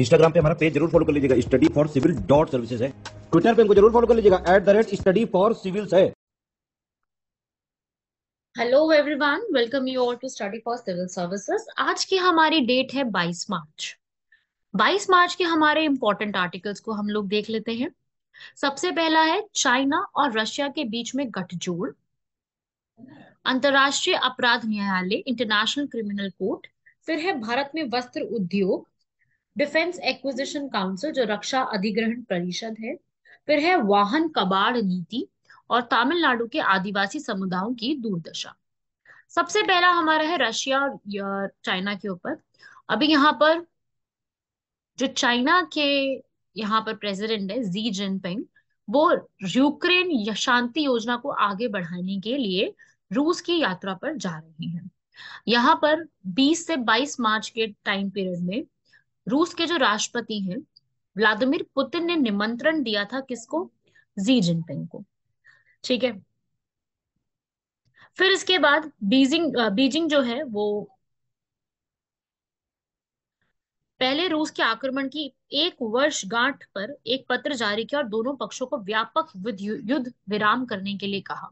Instagram पे हमारा page जरूर फॉलो कर लीजिएगा study for civil dot services है ट्विटर पे हमको जरूर फॉलो कर लीजिएगा at the rate study for civils है hello everyone welcome you all to study for civil services आज की हमारी डेट है 22 मार्च 22 मार्च के हमारे इंपॉर्टेंट आर्टिकल्स को हम लोग देख लेते हैं सबसे पहला है चाइना और रशिया के बीच में गठजोड़ अंतर्राष्ट्रीय अपराध न्यायालय इंटरनेशनल क्रिमिनल कोर्ट फिर है भारत में वस्त्र उद्योग डिफेंस एक्विजिशन काउंसिल जो रक्षा अधिग्रहण परिषद है फिर है वाहन कबाड़ नीति और तमिलनाडु के आदिवासी समुदायों की दुर्दशा सबसे पहला हमारा है रशिया या चाइना के ऊपर अभी यहाँ पर जो चाइना के यहाँ पर प्रेसिडेंट है जी जिनपिंग वो यूक्रेन शांति योजना को आगे बढ़ाने के लिए रूस की यात्रा पर जा रही हैं यहाँ पर 20 से 22 मार्च के टाइम पीरियड में रूस के जो राष्ट्रपति हैं व्लादिमीर पुतिन ने निमंत्रण दिया था किसको जी जिनपिंग को ठीक है फिर इसके बाद बीजिंग बीजिंग जो है वो पहले रूस के आक्रमण की एक वर्ष गांठ पर एक पत्र जारी किया और दोनों पक्षों को व्यापक युद्ध विराम करने के लिए कहा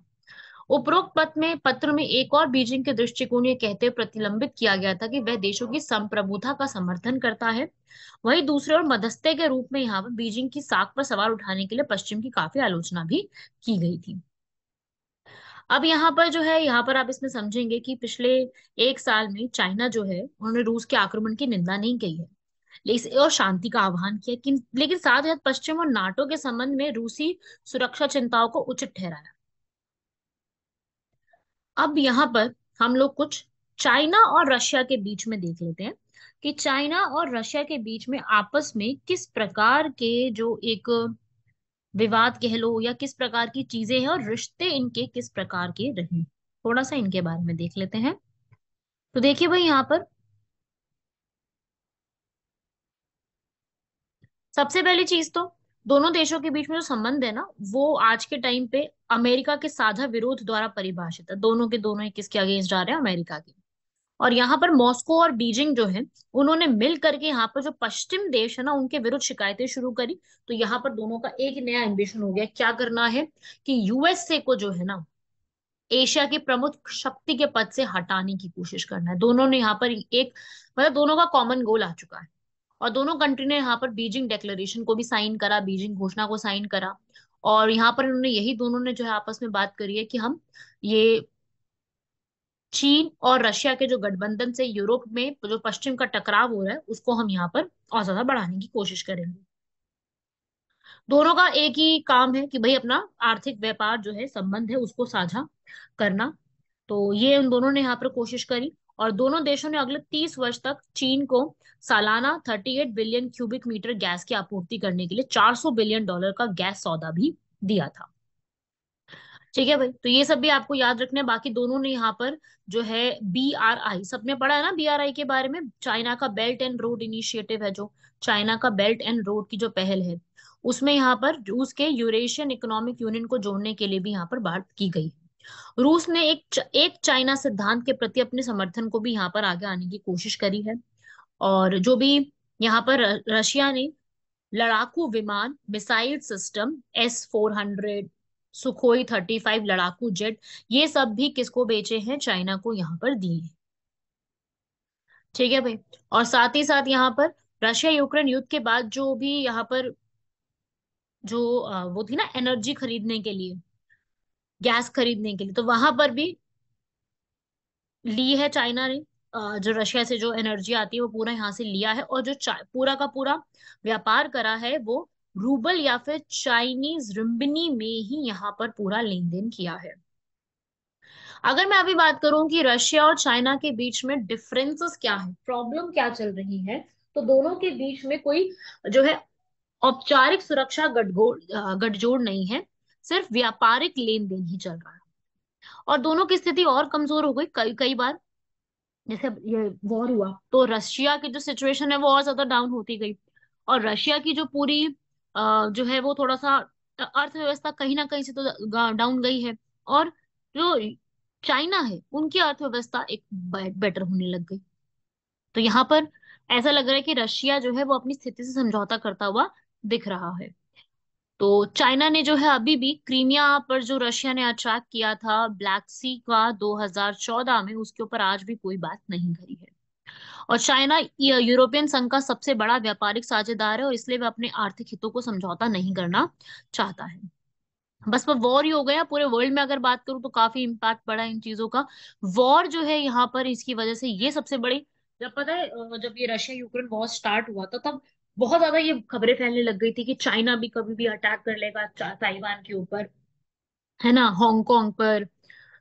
उपरोक्त पत्र में पत्र में एक और बीजिंग के दृष्टिकोण ये कहते हुए प्रतिलंबित किया गया था कि वह देशों की संप्रभुता का समर्थन करता है वही दूसरे और मदस्ते के रूप में यहाँ पर बीजिंग की साख पर सवाल उठाने के लिए पश्चिम की काफी आलोचना भी की गई थी अब यहाँ पर जो है यहाँ पर आप इसमें समझेंगे कि पिछले एक साल में चाइना जो है उन्होंने रूस के आक्रमण की निंदा नहीं की है और शांति का आह्वान किया लेकिन साथ ही साथ पश्चिम और नाटो के संबंध में रूसी सुरक्षा चिंताओं को उचित ठहराया अब यहाँ पर हम लोग कुछ चाइना और रशिया के बीच में देख लेते हैं कि चाइना और रशिया के बीच में आपस में किस प्रकार के जो एक विवाद कह लो या किस प्रकार की चीजें हैं और रिश्ते इनके किस प्रकार के रहे थोड़ा सा इनके बारे में देख लेते हैं तो देखिए भाई यहाँ पर सबसे पहली चीज तो दोनों देशों के बीच में जो संबंध है ना वो आज के टाइम पे अमेरिका के साझा विरोध द्वारा परिभाषित है दोनों के दोनों ही किसके अगेंस्ट जा रहे हैं अमेरिका के और यहाँ पर मॉस्को और बीजिंग जो है उन्होंने मिल करके यहाँ पर जो पश्चिम देश है ना उनके विरुद्ध शिकायतें शुरू करी तो यहाँ पर दोनों का एक नया एम्बिशन हो गया क्या करना है कि यूएसए को जो है ना एशिया की प्रमुख शक्ति के पद से हटाने की कोशिश करना है दोनों ने यहाँ पर एक मतलब दोनों का कॉमन गोल आ चुका है और दोनों कंट्री ने यहाँ पर बीजिंग डेक्लेरेशन को भी साइन करा बीजिंग घोषणा को साइन करा और यहाँ पर इन्होंने यही दोनों ने जो है आपस में बात करी है कि हम ये चीन और रशिया के जो गठबंधन से यूरोप में जो पश्चिम का टकराव हो रहा है उसको हम यहाँ पर और ज्यादा बढ़ाने की कोशिश करेंगे दोनों का एक ही काम है कि भाई अपना आर्थिक व्यापार जो है संबंध है उसको साझा करना तो ये उन दोनों ने यहाँ पर कोशिश करी और दोनों देशों ने अगले तीस वर्ष तक चीन को सालाना 38 बिलियन क्यूबिक मीटर गैस की आपूर्ति करने के लिए 400 बिलियन डॉलर का गैस सौदा भी दिया था ठीक है भाई तो ये सब भी आपको याद रखना है बाकी दोनों ने यहाँ पर जो है बी आर आई सबने पढ़ा है ना बी आर आई के बारे में चाइना का बेल्ट एंड रोड इनिशिएटिव है जो चाइना का बेल्ट एंड रोड की जो पहल है उसमें यहाँ पर रूस के यूरेशियन इकोनॉमिक यूनियन को जोड़ने के लिए भी यहाँ पर बात की गई रूस ने एक एक चाइना सिद्धांत के प्रति अपने समर्थन को भी यहाँ पर आगे आने की कोशिश करी है और जो भी यहाँ पर रशिया ने लड़ाकू विमान missile system S four hundred Sukhoi thirty five लड़ाकू जेट ये सब भी किसको बेचे हैं चाइना को यहाँ पर दिए ठीक है भाई और साथ ही साथ यहाँ पर रशिया यूक्रेन युद्ध के बाद जो भी यहाँ पर जो वो थी ना एनर्जी खरीदने के लिए गैस खरीदने के लिए तो वहां पर भी ली है चाइना ने जो रशिया से जो एनर्जी आती है वो पूरा यहाँ से लिया है और जो पूरा का पूरा व्यापार करा है वो रूबल या फिर चाइनीज रिम्बिनी में ही यहाँ पर पूरा लेन देन किया है अगर मैं अभी बात करूं कि रशिया और चाइना के बीच में डिफरेंसेस क्या है प्रॉब्लम क्या चल रही है तो दोनों के बीच में कोई जो है औपचारिक सुरक्षा गठजोड़ गठजोड़ नहीं है सिर्फ व्यापारिक लेन देन ही चल रहा है और दोनों की स्थिति और कमजोर हो गई कई कई बार जैसे ये वॉर हुआ तो रशिया की जो सिचुएशन है वो और ज्यादा डाउन होती गई और रशिया की जो पूरी जो है वो थोड़ा सा अर्थव्यवस्था कहीं ना कहीं से तो डाउन गई है और जो चाइना है उनकी अर्थव्यवस्था एक बेटर होने लग गई तो यहाँ पर ऐसा लग रहा है कि रशिया जो है वो अपनी स्थिति से समझौता करता हुआ दिख रहा है तो चाइना ने जो है अभी भी क्रीमिया पर जो रशिया ने अटैक किया था ब्लैक सी का 2014 में उसके ऊपर आज भी कोई बात नहीं करी है और चाइना यूरोपियन संघ का सबसे बड़ा व्यापारिक साझेदार है और इसलिए वह अपने आर्थिक हितों को समझौता नहीं करना चाहता है बस वह वॉर ही हो गया पूरे वर्ल्ड में अगर बात करूं तो काफी इम्पैक्ट पड़ा इन चीजों का वॉर जो है यहाँ पर इसकी वजह से ये सबसे बड़ी जब पता है जब ये रशिया यूक्रेन वॉर स्टार्ट हुआ था तब बहुत ज्यादा ये खबरें फैलने लग गई थी कि चाइना भी कभी भी अटैक कर लेगा ताइवान के ऊपर है ना हांगकांग पर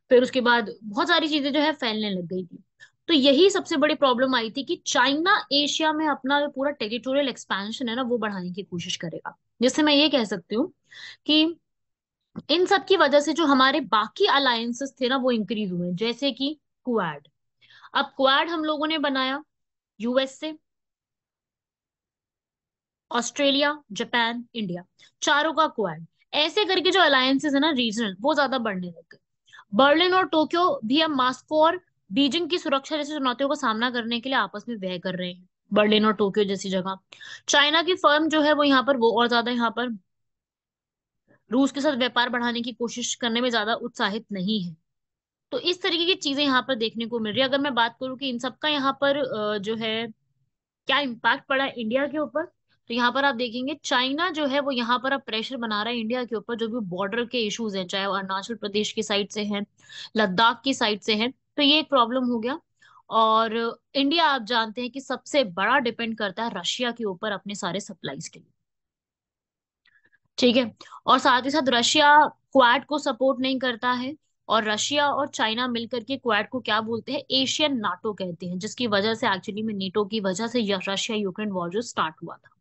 फिर उसके बाद बहुत सारी चीजें जो है फैलने लग गई थी तो यही सबसे बड़ी प्रॉब्लम आई थी कि चाइना एशिया में अपना जो पूरा टेरिटोरियल एक्सपेंशन है ना वो बढ़ाने की कोशिश करेगा जिससे मैं ये कह सकती हूँ कि इन सब की वजह से जो हमारे बाकी अलायंसेस थे ना वो इंक्रीज हुए जैसे कि क्वाड अब क्वाड हम लोगों ने बनाया यूएस से ऑस्ट्रेलिया जापान इंडिया चारों का क्वाड ऐसे करके जो अलायंसेस है ना रीजनल वो ज्यादा बढ़ने लग गए बर्लिन और टोक्यो भी अब मास्को और बीजिंग की सुरक्षा जैसी चुनौतियों का सामना करने के लिए आपस में व्यय कर रहे हैं बर्लिन और टोक्यो जैसी जगह चाइना की फर्म जो है वो यहाँ पर वो और ज्यादा यहाँ पर रूस के साथ व्यापार बढ़ाने की कोशिश करने में ज्यादा उत्साहित नहीं है तो इस तरीके की चीजें यहाँ पर देखने को मिल रही है अगर मैं बात करूँ कि इन सबका यहाँ पर जो है क्या इम्पैक्ट पड़ा इंडिया के ऊपर तो यहाँ पर आप देखेंगे चाइना जो है वो यहाँ पर अब प्रेशर बना रहा है इंडिया के ऊपर जो भी बॉर्डर के इश्यूज हैं चाहे वो अरुणाचल प्रदेश की साइड से है लद्दाख की साइड से है तो ये एक प्रॉब्लम हो गया और इंडिया आप जानते हैं कि सबसे बड़ा डिपेंड करता है रशिया के ऊपर अपने सारे सप्लाईज के लिए ठीक है और साथ ही साथ रशिया क्वाड को सपोर्ट नहीं करता है और रशिया और चाइना मिलकर के क्वाड को क्या बोलते हैं एशियन नाटो कहते हैं जिसकी वजह से एक्चुअली में नेटो की वजह से रशिया यूक्रेन वॉर जो स्टार्ट हुआ था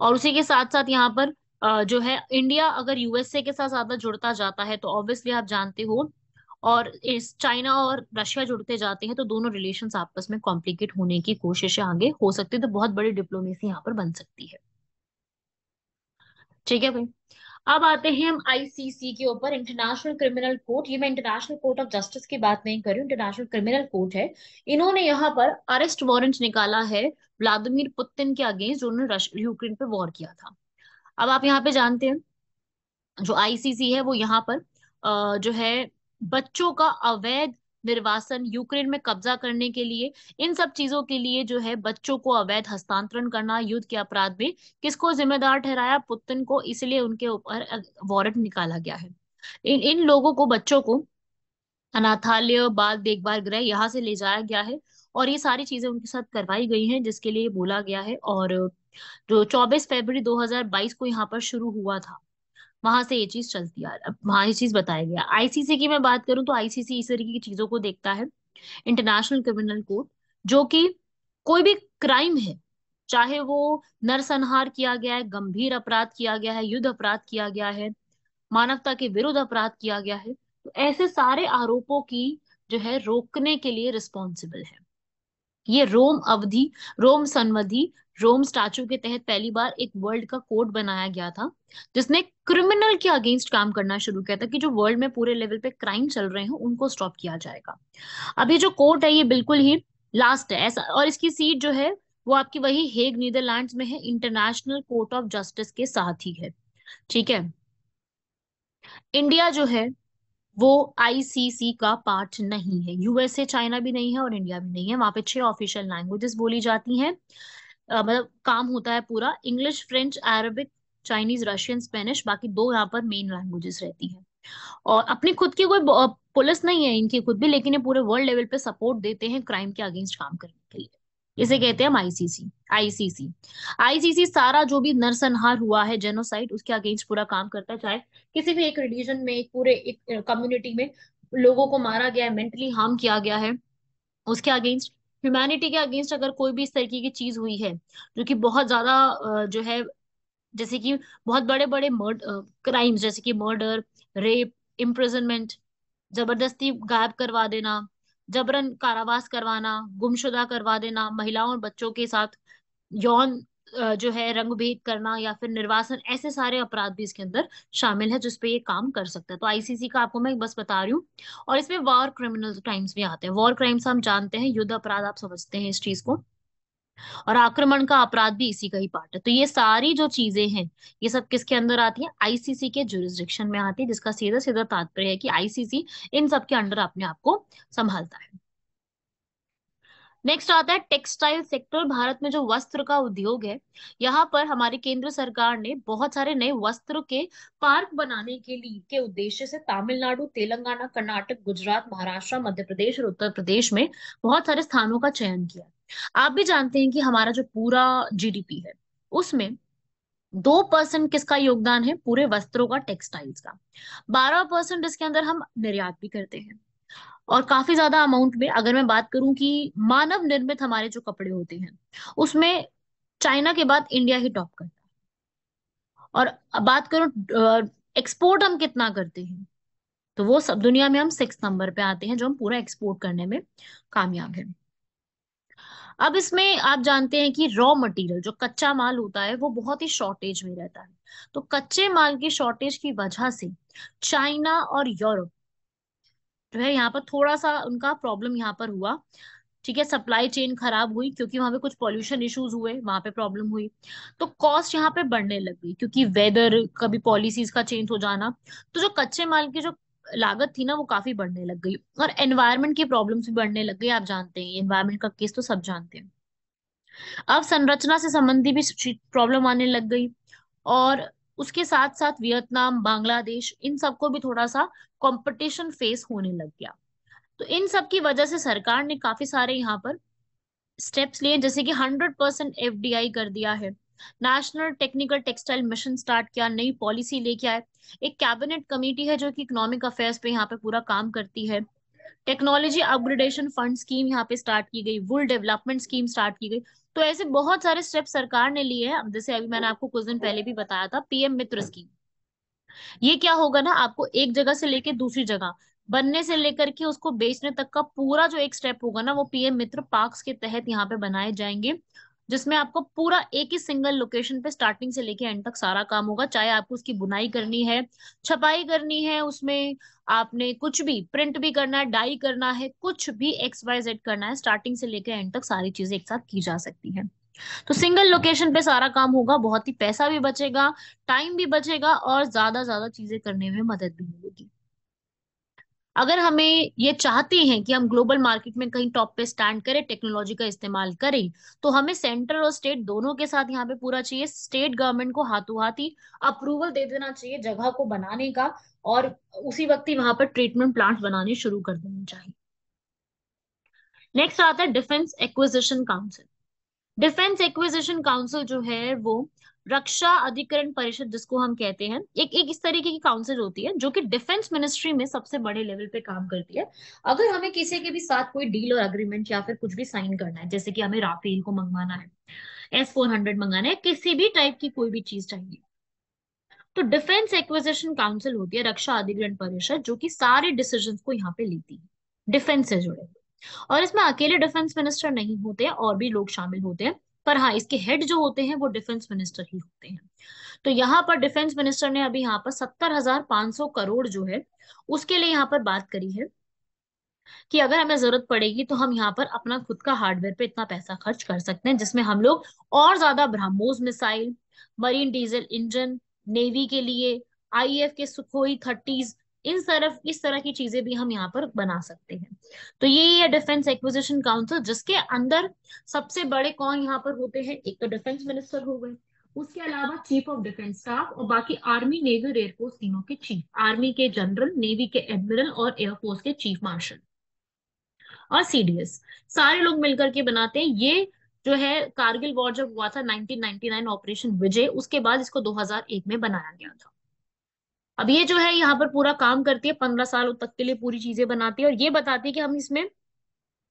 और उसी के साथ साथ यहाँ पर जो है इंडिया अगर यूएसए के साथ ज्यादा जुड़ता जाता है तो ऑब्वियसली आप जानते हो और इस चाइना और रशिया जुड़ते जाते हैं तो दोनों रिलेशन आपस में कॉम्प्लिकेट होने की कोशिशें आगे हो सकती है तो बहुत बड़ी डिप्लोमेसी यहाँ पर बन सकती है ठीक है भाई अब आते हैं हम आईसीसी के ऊपर इंटरनेशनल क्रिमिनल कोर्ट ये मैं इंटरनेशनल कोर्ट ऑफ जस्टिस की बात नहीं कर रही हूँ इंटरनेशनल क्रिमिनल कोर्ट है इन्होंने यहाँ पर अरेस्ट वारंट निकाला है व्लादिमीर पुतिन के अगेंस्ट उन्होंने यूक्रेन पे वॉर किया था अब आप यहाँ पे जानते हैं जो आईसीसी है वो यहाँ पर जो है बच्चों का अवैध निर्वासन यूक्रेन में कब्जा करने के लिए इन सब चीजों के लिए जो है बच्चों को अवैध हस्तांतरण करना युद्ध के अपराध में किसको जिम्मेदार ठहराया पुतिन को इसलिए उनके ऊपर वारंट निकाला गया है इन इन लोगों को बच्चों को अनाथालय बाल देखभाल गृह यहाँ से ले जाया गया है और ये सारी चीजें उनके साथ करवाई गई हैं जिसके लिए बोला गया है और जो 24 फरवरी 2022 को यहाँ पर शुरू हुआ था वहां से ये चीज चल दिया वहां ये चीज बताया गया आईसीसी की मैं बात करूं तो आईसीसी इस तरीके की चीजों को देखता है इंटरनेशनल क्रिमिनल कोर्ट जो कि कोई भी क्राइम है चाहे वो नरसंहार किया गया है गंभीर अपराध किया गया है युद्ध अपराध किया गया है मानवता के विरुद्ध अपराध किया गया है तो ऐसे सारे आरोपों की जो है रोकने के लिए रिस्पॉन्सिबल है ये रोम अवधि रोम संवधि रोम स्टैचू के तहत पहली बार एक वर्ल्ड का कोड बनाया गया था जिसने क्रिमिनल के अगेंस्ट काम करना शुरू किया था कि जो वर्ल्ड में पूरे लेवल पे क्राइम चल रहे हैं उनको स्टॉप किया जाएगा अभी जो कोर्ट है ये बिल्कुल ही लास्ट है ऐसा और इसकी सीट जो है वो आपकी वही हेग नीदरलैंड में है इंटरनेशनल कोर्ट ऑफ जस्टिस के साथ ही है ठीक है इंडिया जो है वो आईसीसी का पार्ट नहीं है यूएसए चाइना भी नहीं है और इंडिया भी नहीं है वहां पे छह ऑफिशियल लैंग्वेजेस बोली जाती हैं मतलब काम होता है पूरा English French Arabic Chinese Russian Spanish बाकी दो यहाँ पर मेन लैंग्वेजेस रहती हैं और अपनी खुद की कोई पुलिस नहीं है इनकी खुद भी लेकिन ये पूरे वर्ल्ड लेवल पे सपोर्ट देते हैं क्राइम के अगेंस्ट काम करने के लिए इसे कहते हैं हम आईसीसी आईसीसी आईसीसी सारा जो भी नरसंहार हुआ है जेनोसाइड उसके अगेंस्ट पूरा काम करता है चाहे किसी भी एक रिलीजन में एक पूरे एक कम्युनिटी में लोगों को मारा गया है मेंटली हार्म किया गया है उसके अगेंस्ट ह्यूमैनिटी के अगेंस्ट अगर कोई भी इस तरीके की चीज हुई है जो कि बहुत ज्यादा जो है जैसे कि बहुत बड़े बड़े क्राइम्स जैसे कि मर्डर रेप इम्प्रिजनमेंट जबरदस्ती गायब करवा देना जबरन कारावास करवाना गुमशुदा करवा देना महिलाओं और बच्चों के साथ यौन जो है रंग भेद करना या फिर निर्वासन ऐसे सारे अपराध भी इसके अंदर शामिल है जिसपे ये काम कर सकता है तो आईसीसी का आपको मैं बस बता रही हूँ और इसमें वॉर क्रिमिनल क्राइम्स भी आते हैं वॉर क्राइम्स हम जानते हैं युद्ध अपराध आप समझते हैं इस चीज को और आक्रमण का अपराध भी इसी का ही पार्ट है तो ये सारी जो चीजें हैं ये सब किसके अंदर आती है आईसीसी के जुरिस्डिक्शन में आती है जिसका सीधा सीधा तात्पर्य है कि आईसीसी इन सब के अंडर अपने आप को संभालता है नेक्स्ट आता है टेक्सटाइल सेक्टर भारत में जो वस्त्र का उद्योग है यहाँ पर हमारी केंद्र सरकार ने बहुत सारे नए वस्त्र के पार्क बनाने के लिए के उद्देश्य से तमिलनाडु तेलंगाना कर्नाटक गुजरात महाराष्ट्र मध्य प्रदेश और उत्तर प्रदेश में बहुत सारे स्थानों का चयन किया आप भी जानते हैं कि हमारा जो पूरा जीडीपी है उसमें दो परसेंट किसका योगदान है पूरे वस्त्रों का टेक्सटाइल्स का बारह परसेंट इसके अंदर हम निर्यात भी करते हैं और काफी ज्यादा अमाउंट में अगर मैं बात करूं कि मानव निर्मित हमारे जो कपड़े होते हैं उसमें चाइना के बाद इंडिया ही टॉप करता है और बात करूं एक्सपोर्ट हम कितना करते हैं तो वो सब दुनिया में हम सिक्स नंबर पे आते हैं जो हम पूरा एक्सपोर्ट करने में कामयाब है अब इसमें आप जानते हैं कि रॉ मटेरियल जो कच्चा माल होता है वो बहुत ही शॉर्टेज में रहता है तो कच्चे माल की शॉर्टेज की वजह से चाइना और यूरोप जो है यहाँ पर थोड़ा सा उनका प्रॉब्लम यहाँ पर हुआ ठीक है सप्लाई चेन खराब हुई क्योंकि वहां पे कुछ पॉल्यूशन इश्यूज हुए वहां पे प्रॉब्लम हुई तो कॉस्ट यहाँ पे बढ़ने लग गई क्योंकि वेदर कभी पॉलिसीज का चेंज हो जाना तो जो कच्चे माल की जो लागत थी ना वो काफी बढ़ने लग गई और एनवायरमेंट की प्रॉब्लम्स भी बढ़ने लग गई आप जानते हैं एनवायरमेंट का केस तो सब जानते हैं अब संरचना से संबंधी भी प्रॉब्लम आने लग गई और उसके साथ साथ वियतनाम बांग्लादेश इन सबको भी थोड़ा सा कंपटीशन फेस होने लग गया तो इन सब की वजह से सरकार ने काफी सारे यहाँ पर स्टेप्स लिए जैसे कि 100 परसेंट एफ कर दिया है national technical textile mission start किया नई पॉलिसी लेके आए एक कैबिनेट कमेटी है जो कि इकोनॉमिक अफेयर्स पे यहाँ पे पूरा काम करती है टेक्नोलॉजी अपग्रेडेशन फंड स्कीम यहाँ पे स्टार्ट की गई वुल डेवलपमेंट स्कीम स्टार्ट की गई तो ऐसे बहुत सारे स्टेप सरकार ने लिए हैं जैसे अभी मैंने आपको कुछ दिन पहले भी बताया था पीएम मित्र स्कीम ये क्या होगा ना आपको एक जगह से लेके दूसरी जगह बनने से लेकर के उसको बेचने तक का पूरा जो एक स्टेप होगा ना वो पीएम मित्र पार्क के तहत यहाँ पे बनाए जाएंगे जिसमें आपको पूरा एक ही सिंगल लोकेशन पे स्टार्टिंग से लेके एंड तक सारा काम होगा चाहे आपको उसकी बुनाई करनी है छपाई करनी है उसमें आपने कुछ भी प्रिंट भी करना है डाई करना है कुछ भी एक्स वाई जेड करना है स्टार्टिंग से लेके एंड तक सारी चीजें एक साथ की जा सकती है तो सिंगल लोकेशन पे सारा काम होगा बहुत ही पैसा भी बचेगा टाइम भी बचेगा और ज्यादा ज्यादा चीजें करने में मदद भी मिलेगी अगर हमें ये चाहते हैं कि हम ग्लोबल मार्केट में कहीं टॉप पे स्टैंड करें टेक्नोलॉजी का इस्तेमाल करें तो हमें सेंट्रल और स्टेट दोनों के साथ यहाँ पे पूरा चाहिए स्टेट गवर्नमेंट को हाथों हाथ ही अप्रूवल दे देना चाहिए जगह को बनाने का और उसी वक्त ही वहां पर ट्रीटमेंट प्लांट बनाने शुरू कर देने चाहिए नेक्स्ट आता है defence acquisition council defence acquisition council जो है वो रक्षा अधिकरण परिषद जिसको हम कहते हैं एक एक इस तरीके की काउंसिल होती है जो कि डिफेंस मिनिस्ट्री में सबसे बड़े लेवल पे काम करती है अगर हमें किसी के भी साथ कोई डील और अग्रीमेंट या फिर कुछ भी साइन करना है जैसे कि हमें राफेल को मंगवाना है एस फोर हंड्रेड मंगाना है किसी भी टाइप की कोई भी चीज चाहिए तो डिफेंस एक्विजिशन काउंसिल होती है रक्षा अधिग्रहण परिषद जो कि सारे डिसीजन को यहाँ पे लेती है डिफेंस से जुड़े और इसमें अकेले डिफेंस मिनिस्टर नहीं होते और भी लोग शामिल होते हैं पर हाँ इसके हेड जो होते हैं वो डिफेंस मिनिस्टर ही होते हैं तो यहाँ पर डिफेंस मिनिस्टर ने अभी यहाँ पर सत्तर हजार पांच सौ करोड़ जो है उसके लिए यहाँ पर बात करी है कि अगर हमें जरूरत पड़ेगी तो हम यहाँ पर अपना खुद का हार्डवेयर पे इतना पैसा खर्च कर सकते हैं जिसमें हम लोग और ज्यादा BrahMos missile marine diesel engine navy के लिए आई e के सुखोई थर्टीज इन तरफ इस तरह की चीजें भी हम यहाँ पर बना सकते हैं तो ये है डिफेंस एक्विजिशन काउंसिल जिसके अंदर सबसे बड़े कौन यहाँ पर होते हैं एक तो डिफेंस मिनिस्टर हो गए उसके अलावा चीफ ऑफ डिफेंस स्टाफ और बाकी आर्मी और एयरफोर्स तीनों के चीफ आर्मी के जनरल नेवी के एडमिरल और एयरफोर्स के चीफ मार्शल और सीडीएस सारे लोग मिलकर के बनाते हैं ये जो है कारगिल वॉर जब हुआ था 1999 ऑपरेशन विजय उसके बाद इसको 2001 में बनाया गया था अब ये जो है यहाँ पर पूरा काम करती है पंद्रह साल तक के लिए पूरी चीजें बनाती है और ये बताती है कि हम इसमें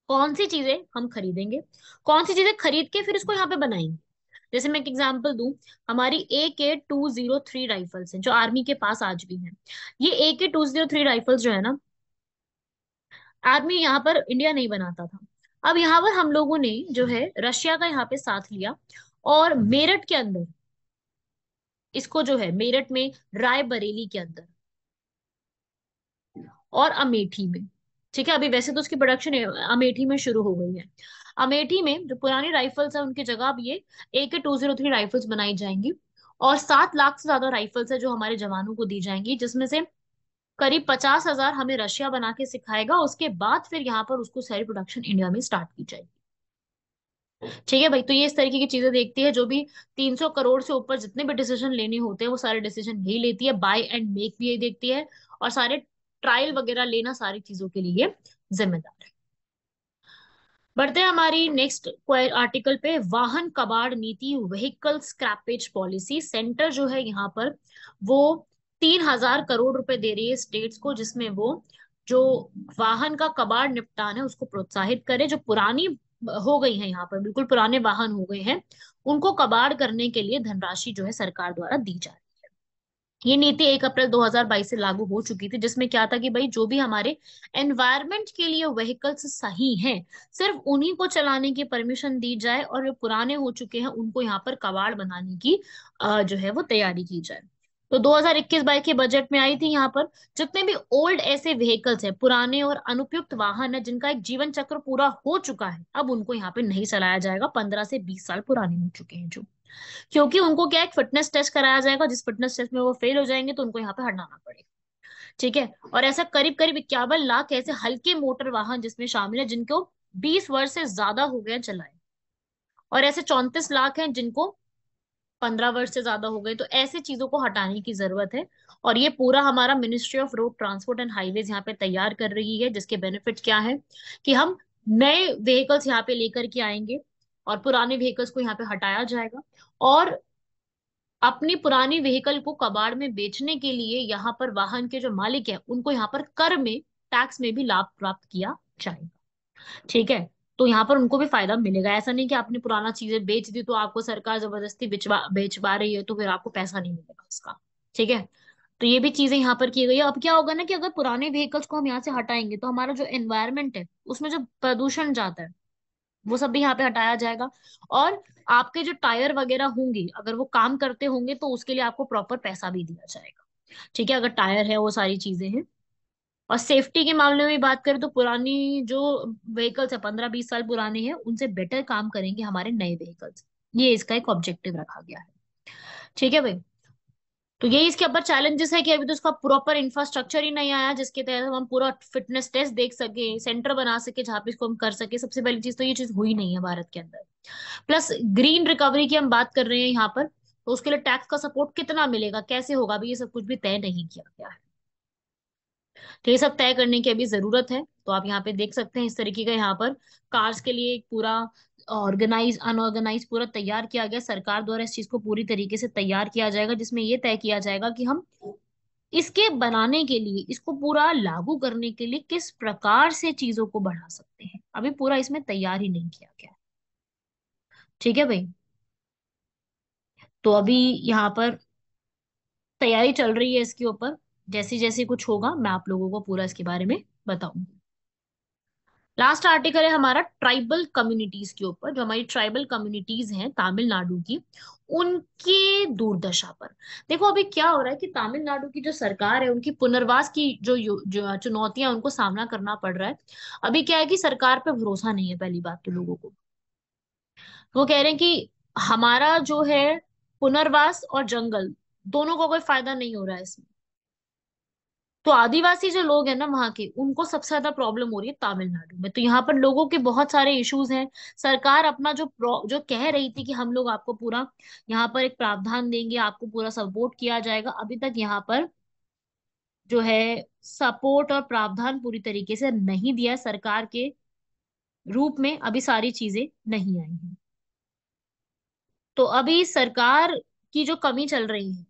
कौन सी चीजें हम खरीदेंगे कौन सी चीजें खरीद के फिर इसको यहाँ पे बनाएंगे जैसे मैं एक एग्जाम्पल दू हमारी ए के टू जीरो थ्री राइफल्स हैं जो आर्मी के पास आज भी हैं ये ए के टू जीरो थ्री राइफल्स जो है ना आर्मी यहाँ पर इंडिया नहीं बनाता था अब यहाँ पर हम लोगों ने जो है रशिया का यहाँ पे साथ लिया और मेरठ के अंदर इसको जो है मेरठ में रायबरेली के अंदर और अमेठी में ठीक है अभी वैसे तो उसकी प्रोडक्शन अमेठी में शुरू हो गई है अमेठी में जो पुरानी राइफल्स है उनकी जगह अब ये ए के टू जीरो थ्री राइफल्स बनाई जाएंगी और सात लाख से ज्यादा राइफल्स है जो हमारे जवानों को दी जाएंगी जिसमें से करीब पचास हजार हमें रशिया बना के सिखाएगा उसके बाद फिर यहाँ पर उसको सारी प्रोडक्शन इंडिया में स्टार्ट की जाएगी ठीक है भाई तो ये इस तरीके की चीजें देखती है जो भी 300 करोड़ से ऊपर जितने भी डिसीजन लेने होते हैं वो सारे डिसीजन यही लेती है बाय एंड मेक भी यही देखती है और सारे ट्रायल वगैरह लेना सारी चीजों के लिए जिम्मेदार है बढ़ते हैं हमारी नेक्स्ट आर्टिकल पे वाहन कबाड़ नीति व्हीकल स्क्रैपेज पॉलिसी सेंटर जो है यहाँ पर वो तीन हजार करोड़ रुपए दे रही है स्टेट्स को जिसमें वो जो वाहन का कबाड़ निपटान है उसको प्रोत्साहित करे जो पुरानी हो गई है यहाँ पर बिल्कुल पुराने वाहन हो गए हैं उनको कबाड़ करने के लिए धनराशि जो है सरकार द्वारा दी जा रही है ये नीति एक अप्रैल 2022 से लागू हो चुकी थी जिसमें क्या था कि भाई जो भी हमारे एनवायरमेंट के लिए व्हीकल्स सही हैं सिर्फ उन्हीं को चलाने की परमिशन दी जाए और जो पुराने हो चुके हैं उनको यहाँ पर कबाड़ बनाने की जो है वो तैयारी की जाए तो 2021-22 के बजट में आई थी यहाँ पर जितने भी ओल्ड ऐसे व्हीकल्स हैं पुराने और अनुपयुक्त वाहन है जिनका एक जीवन चक्र पूरा हो चुका है अब उनको यहाँ पे नहीं चलाया जाएगा पंद्रह से बीस साल पुराने हो चुके हैं जो क्योंकि उनको क्या एक फिटनेस टेस्ट कराया जाएगा जिस फिटनेस टेस्ट में वो फेल हो जाएंगे तो उनको यहाँ पे हटाना पड़ेगा ठीक है और ऐसा करीब करीब इक्यावन लाख ऐसे हल्के मोटर वाहन जिसमें शामिल है जिनको बीस वर्ष से ज्यादा हो गए चलाए और ऐसे चौंतीस लाख हैं जिनको पंद्रह वर्ष से ज्यादा हो गए तो ऐसे चीजों को हटाने की जरूरत है और ये पूरा हमारा ministry of road transport and highways यहाँ पे तैयार कर रही है जिसके बेनिफिट क्या है कि हम नए व्हीकल्स यहाँ पे लेकर के आएंगे और पुराने व्हीकल्स को यहाँ पे हटाया जाएगा और अपनी पुरानी व्हीकल को कबाड़ में बेचने के लिए यहाँ पर वाहन के जो मालिक है उनको यहाँ पर कर में टैक्स में भी लाभ प्राप्त किया जाएगा ठीक है तो यहाँ पर उनको भी फायदा मिलेगा ऐसा नहीं कि आपने पुराना चीजें बेच दी तो आपको सरकार जबरदस्ती बेचवा बेचवा रही है तो फिर आपको पैसा नहीं मिलेगा उसका ठीक है तो ये भी चीजें यहाँ पर की गई है अब क्या होगा ना कि अगर पुराने व्हीकल्स को हम यहाँ से हटाएंगे तो हमारा जो एनवायरमेंट है उसमें जो प्रदूषण जाता है वो सब भी यहाँ पे हटाया जाएगा और आपके जो टायर वगैरह होंगे अगर वो काम करते होंगे तो उसके लिए आपको प्रॉपर पैसा भी दिया जाएगा ठीक है अगर टायर है वो सारी चीजें हैं और सेफ्टी के मामले में बात करें तो पुरानी जो व्हीकल्स है पंद्रह बीस साल पुराने हैं उनसे बेटर काम करेंगे हमारे नए व्हीकल्स ये इसका एक ऑब्जेक्टिव रखा गया है ठीक है भाई तो यही इसके ऊपर चैलेंजेस है कि अभी तो उसका प्रॉपर इंफ्रास्ट्रक्चर ही नहीं आया जिसके तहत हम पूरा फिटनेस टेस्ट देख सके सेंटर बना सके जहाँ पे इसको हम कर सके सबसे पहली चीज तो ये चीज हुई नहीं है भारत के अंदर प्लस ग्रीन रिकवरी की हम बात कर रहे हैं यहाँ पर तो उसके लिए टैक्स का सपोर्ट कितना मिलेगा कैसे होगा अभी ये सब कुछ भी तय नहीं किया गया है तो ये सब तय करने की अभी जरूरत है तो आप यहाँ पे देख सकते हैं इस तरीके का यहाँ पर कार्स के लिए पूरा ऑर्गेनाइज अनऑर्गेनाइज पूरा तैयार किया गया सरकार द्वारा इस चीज को पूरी तरीके से तैयार किया जाएगा जिसमें ये तय किया जाएगा कि हम इसके बनाने के लिए इसको पूरा लागू करने के लिए किस प्रकार से चीजों को बढ़ा सकते हैं अभी पूरा इसमें तैयार ही नहीं किया गया ठीक है भाई तो अभी यहाँ पर तैयारी चल रही है इसके ऊपर जैसे जैसे कुछ होगा मैं आप लोगों को पूरा इसके बारे में बताऊंगी लास्ट आर्टिकल है हमारा ट्राइबल कम्युनिटीज के ऊपर जो हमारी ट्राइबल कम्युनिटीज हैं तमिलनाडु की उनके दुर्दशा पर देखो अभी क्या हो रहा है कि तमिलनाडु की जो सरकार है उनकी पुनर्वास की जो, जो चुनौतियां उनको सामना करना पड़ रहा है अभी क्या है कि सरकार पे भरोसा नहीं है पहली बात तो लोगों को वो कह रहे हैं कि हमारा जो है पुनर्वास और जंगल दोनों को कोई फायदा नहीं हो रहा है इसमें तो आदिवासी जो लोग हैं ना वहां के उनको सबसे ज्यादा प्रॉब्लम हो रही है तमिलनाडु में तो यहाँ पर लोगों के बहुत सारे इश्यूज हैं सरकार अपना जो जो कह रही थी कि हम लोग आपको पूरा यहाँ पर एक प्रावधान देंगे आपको पूरा सपोर्ट किया जाएगा अभी तक यहाँ पर जो है सपोर्ट और प्रावधान पूरी तरीके से नहीं दिया सरकार के रूप में अभी सारी चीजें नहीं आई हैं तो अभी सरकार की जो कमी चल रही है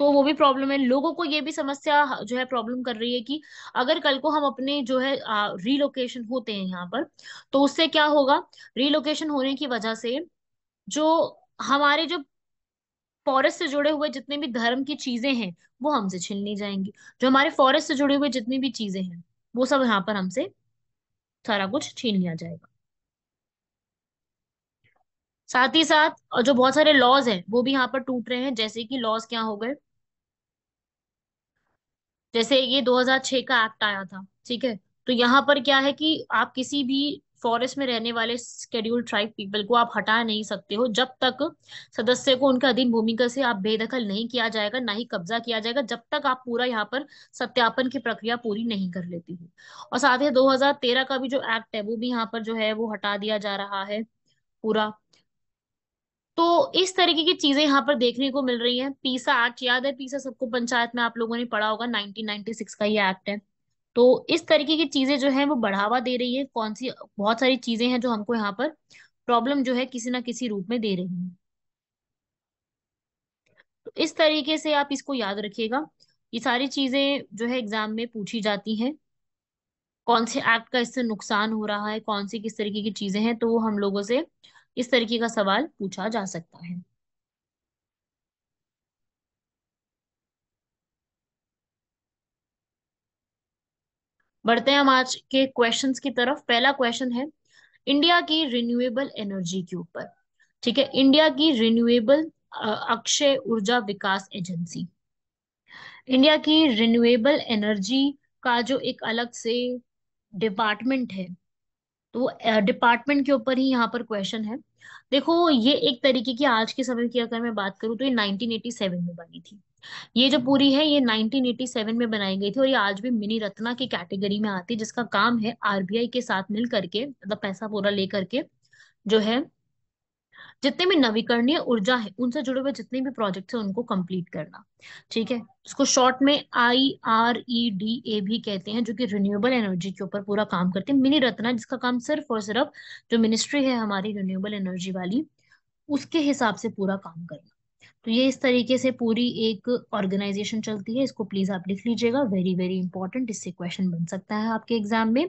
तो वो भी प्रॉब्लम है लोगों को ये भी समस्या जो है प्रॉब्लम कर रही है कि अगर कल को हम अपने जो है रीलोकेशन होते हैं यहाँ पर तो उससे क्या होगा रीलोकेशन होने की वजह से जो हमारे जो फॉरेस्ट से जुड़े हुए जितने भी धर्म की चीजें हैं वो हमसे छिन ली जाएंगी जो हमारे फॉरेस्ट से जुड़े हुए जितनी भी चीजें हैं वो सब यहाँ पर हमसे सारा कुछ छीन लिया जाएगा साथ ही साथ जो बहुत सारे लॉज हैं वो भी यहाँ पर टूट रहे हैं जैसे कि लॉज क्या हो गए जैसे ये 2006 का एक्ट आया था ठीक है तो यहाँ पर क्या है कि आप किसी भी फॉरेस्ट में रहने वाले शेड्यूल ट्राइब पीपल को आप हटा नहीं सकते हो जब तक सदस्य को उनके अधीन भूमिका से आप बेदखल नहीं किया जाएगा ना ही कब्जा किया जाएगा जब तक आप पूरा यहाँ पर सत्यापन की प्रक्रिया पूरी नहीं कर लेती हो और साथ ही 2013 का भी जो एक्ट है वो भी यहाँ पर जो है वो हटा दिया जा रहा है पूरा तो इस तरीके की चीजें यहाँ पर देखने को मिल रही हैं पीसा एक्ट याद है पीसा सबको पंचायत में आप लोगों ने पढ़ा होगा 1996 का ये एक्ट है तो इस तरीके की चीजें जो है वो बढ़ावा दे रही है कौन सी बहुत सारी चीजें हैं जो हमको यहाँ पर प्रॉब्लम जो है किसी ना किसी रूप में दे रही है तो इस तरीके से आप इसको याद रखिएगा ये सारी चीजें जो है एग्जाम में पूछी जाती हैं कौन से एक्ट का इससे नुकसान हो रहा है कौन सी किस तरीके की चीजें हैं तो वो हम लोगों से इस तरीके का सवाल पूछा जा सकता है बढ़ते हैं हम आज के क्वेश्चंस की तरफ पहला क्वेश्चन है इंडिया की रिन्यूएबल एनर्जी के ऊपर ठीक है इंडिया की रिन्यूएबल अक्षय ऊर्जा विकास एजेंसी इंडिया की रिन्यूएबल एनर्जी का जो एक अलग से डिपार्टमेंट है तो डिपार्टमेंट के ऊपर ही यहाँ पर क्वेश्चन है देखो ये एक तरीके की आज के समय की अगर मैं बात करूँ तो ये 1987 में बनी थी ये जो पूरी है ये 1987 में बनाई गई थी और ये आज भी मिनी रत्ना की कैटेगरी में आती है जिसका काम है आरबीआई के साथ मिल करके मतलब पैसा पूरा लेकर के जो है जितने भी नवीकरणीय ऊर्जा है उनसे जुड़े हुए जितने भी प्रोजेक्ट है उनको कंप्लीट करना ठीक है इसको शॉर्ट में I R E D A भी कहते हैं जो कि रिन्यूएबल एनर्जी के ऊपर पूरा काम करते हैं मिनी रत्ना जिसका काम सिर्फ और सिर्फ जो मिनिस्ट्री है हमारी रिन्यूएबल एनर्जी वाली उसके हिसाब से पूरा काम करना तो ये इस तरीके से पूरी एक ऑर्गेनाइजेशन चलती है इसको प्लीज आप लिख लीजिएगा वेरी वेरी इंपॉर्टेंट इससे क्वेश्चन बन सकता है आपके एग्जाम में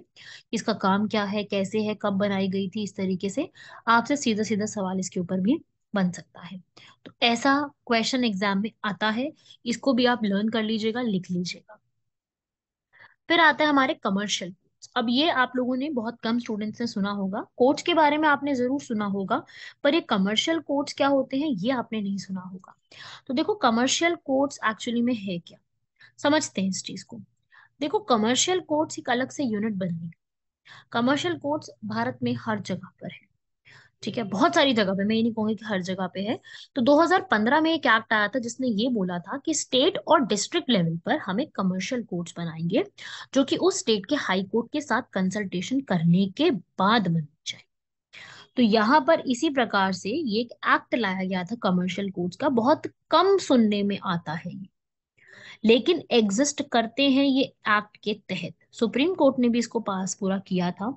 इसका काम क्या है कैसे है कब बनाई गई थी इस तरीके से आपसे सीधा सीधा सवाल इसके ऊपर भी बन सकता है तो ऐसा क्वेश्चन एग्जाम में आता है इसको भी आप लर्न कर लीजिएगा लिख लीजिएगा फिर आता है हमारे कमर्शियल अब ये आप लोगों ने बहुत कम स्टूडेंट्स ने सुना होगा कोट्स के बारे में आपने जरूर सुना होगा पर ये कमर्शियल कोट्स क्या होते हैं ये आपने नहीं सुना होगा तो देखो कमर्शियल कोट्स एक्चुअली में है क्या समझते हैं इस चीज को देखो कमर्शियल कोर्ट्स एक अलग से यूनिट बन गई कमर्शियल कोर्ट्स भारत में हर जगह पर है ठीक है बहुत सारी जगह पे मैं ये नहीं कहूंगी कि हर जगह पे है तो 2015 में एक एक्ट आया था जिसने ये बोला था कि स्टेट और डिस्ट्रिक्ट लेवल पर हमें कमर्शियल कोर्ट्स बनाएंगे जो कि उस स्टेट के हाई कोर्ट के साथ कंसल्टेशन करने के बाद बननी चाहिए तो यहाँ पर इसी प्रकार से ये एक एक्ट लाया गया था कमर्शियल कोर्ट्स का बहुत कम सुनने में आता है ये लेकिन एग्जिस्ट करते हैं ये एक्ट के तहत सुप्रीम कोर्ट ने भी इसको पास पूरा किया था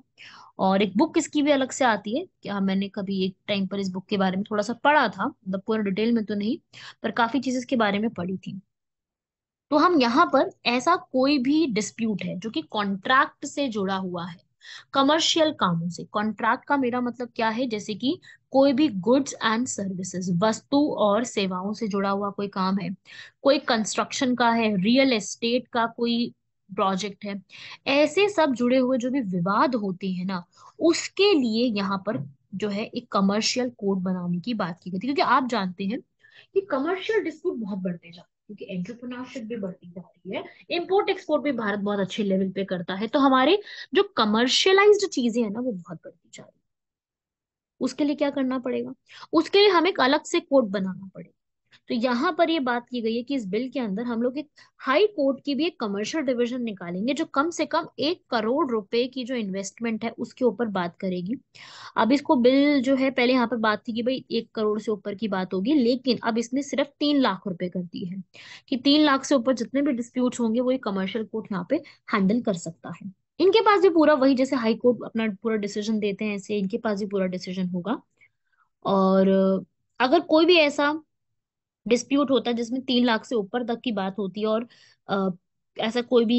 और एक बुक इसकी भी अलग से आती है क्या मैंने कभी एक टाइम पर इस बुक के बारे में थोड़ा सा पढ़ा था मतलब पूरा डिटेल में तो नहीं पर काफी चीजें इसके बारे में पढ़ी थी तो हम यहाँ पर ऐसा कोई भी डिस्प्यूट है जो कि कॉन्ट्रैक्ट से जुड़ा हुआ है कमर्शियल कामों से कॉन्ट्रैक्ट का मेरा मतलब क्या है जैसे कि कोई भी गुड्स एंड सर्विसेज वस्तु और सेवाओं से जुड़ा हुआ कोई काम है कोई कंस्ट्रक्शन का है रियल एस्टेट का कोई प्रोजेक्ट है ऐसे सब जुड़े हुए जो भी विवाद होते हैं ना उसके लिए यहाँ पर जो है एक कमर्शियल कोड बनाने की बात की गई थी क्योंकि आप जानते हैं कि कमर्शियल डिस्प्यूट बहुत बढ़ते जाते हैं क्योंकि एंटरप्रनरशिप भी बढ़ती जा रही है इम्पोर्ट एक्सपोर्ट भी भारत बहुत अच्छे लेवल पे करता है तो हमारे जो कमर्शियलाइज्ड चीजें हैं ना वो बहुत बढ़ती जा रही है उसके लिए क्या करना पड़ेगा उसके लिए हमें एक अलग से कोड बनाना पड़ेगा तो यहाँ पर ये बात की गई है कि इस बिल के अंदर हम लोग एक हाई कोर्ट की भी एक कमर्शियल डिविजन निकालेंगे जो कम से कम एक करोड़ रुपए की जो इन्वेस्टमेंट है उसके ऊपर बात करेगी अब इसको बिल जो है पहले यहाँ पर बात थी कि भाई एक करोड़ से ऊपर की बात होगी लेकिन अब इसने सिर्फ तीन लाख रुपए कर दी है कि तीन लाख से ऊपर जितने भी डिस्प्यूट होंगे वो एक कमर्शियल कोर्ट यहाँ पे हैंडल कर सकता है इनके पास भी पूरा वही जैसे हाई कोर्ट अपना पूरा डिसीजन देते हैं ऐसे इनके पास भी पूरा डिसीजन होगा और अगर कोई भी ऐसा डिस्प्यूट होता है जिसमें तीन लाख से ऊपर तक की बात होती है और आ, ऐसा कोई भी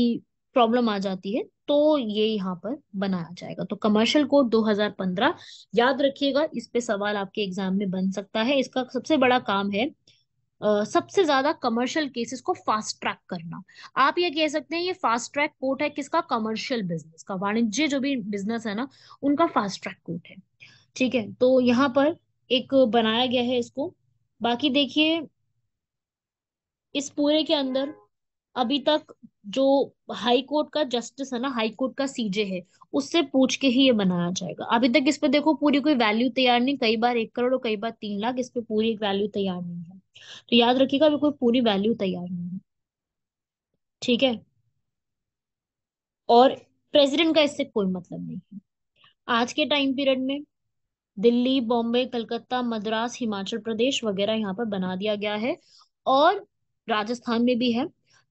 प्रॉब्लम आ जाती है तो ये यहाँ पर बनाया जाएगा तो कमर्शियल कोड 2015 याद रखिएगा इस पे सवाल आपके एग्जाम में बन सकता है इसका सबसे बड़ा काम है आ, सबसे ज्यादा कमर्शियल केसेस को फास्ट ट्रैक करना आप ये कह सकते हैं ये फास्ट ट्रैक कोर्ट है किसका कमर्शियल बिजनेस का वाणिज्य जो भी बिजनेस है ना उनका फास्ट ट्रैक कोर्ट है ठीक है तो यहाँ पर एक बनाया गया है इसको बाकी देखिए इस पूरे के अंदर अभी तक जो हाई कोर्ट का जस्टिस है ना हाई कोर्ट का सीजे है उससे पूछ के ही ये बनाया जाएगा अभी तक इस पे देखो पूरी कोई वैल्यू तैयार नहीं कई बार एक करोड़ और कई बार तीन लाख इस पे पूरी एक वैल्यू तैयार नहीं है तो याद रखिएगा अभी कोई पूरी वैल्यू तैयार नहीं है ठीक है और प्रेसिडेंट का इससे कोई मतलब नहीं है आज के टाइम पीरियड में दिल्ली बॉम्बे कलकत्ता मद्रास हिमाचल प्रदेश वगैरह यहाँ पर बना दिया गया है और राजस्थान में भी है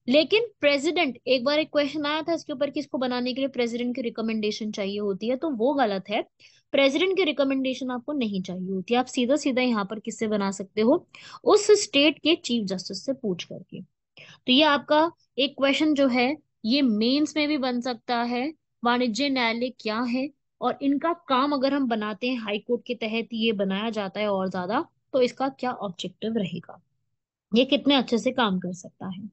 लेकिन प्रेसिडेंट एक बार एक क्वेश्चन आया था इसके ऊपर कि इसको बनाने के लिए प्रेसिडेंट की रिकमेंडेशन चाहिए होती है तो वो गलत है प्रेसिडेंट की रिकमेंडेशन आपको नहीं चाहिए होती है आप सीधा सीधा यहाँ पर किससे बना सकते हो उस स्टेट के चीफ जस्टिस से पूछ करके तो ये आपका एक क्वेश्चन जो है ये मेन्स में भी बन सकता है वाणिज्य न्यायालय क्या है और इनका काम अगर हम बनाते हैं हाईकोर्ट के तहत ये बनाया जाता है और ज्यादा तो इसका क्या ऑब्जेक्टिव रहेगा ये कितने अच्छे से काम कर सकता है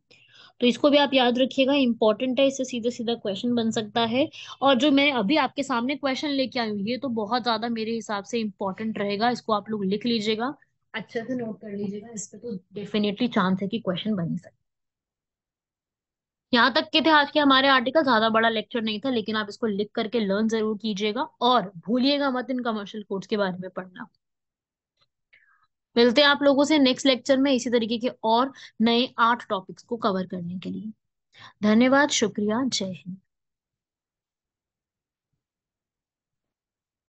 तो इसको भी आप याद रखिएगा इंपॉर्टेंट है इससे सीधा सीधा क्वेश्चन बन सकता है और जो मैं अभी आपके सामने क्वेश्चन लेके आई हूँ ये तो बहुत ज्यादा मेरे हिसाब से इंपॉर्टेंट रहेगा इसको आप लोग लिख लीजिएगा अच्छे से नोट कर लीजिएगा इस पर तो डेफिनेटली चांस है कि क्वेश्चन बन ही सकता यहाँ तक के थे आज के हमारे आर्टिकल ज्यादा बड़ा लेक्चर नहीं था लेकिन आप इसको लिख करके लर्न जरूर कीजिएगा और भूलिएगा मत इन कमर्शियल कोड्स के बारे में पढ़ना मिलते हैं आप लोगों से नेक्स्ट लेक्चर में इसी तरीके के और नए आठ टॉपिक्स को कवर करने के लिए धन्यवाद शुक्रिया जय हिंद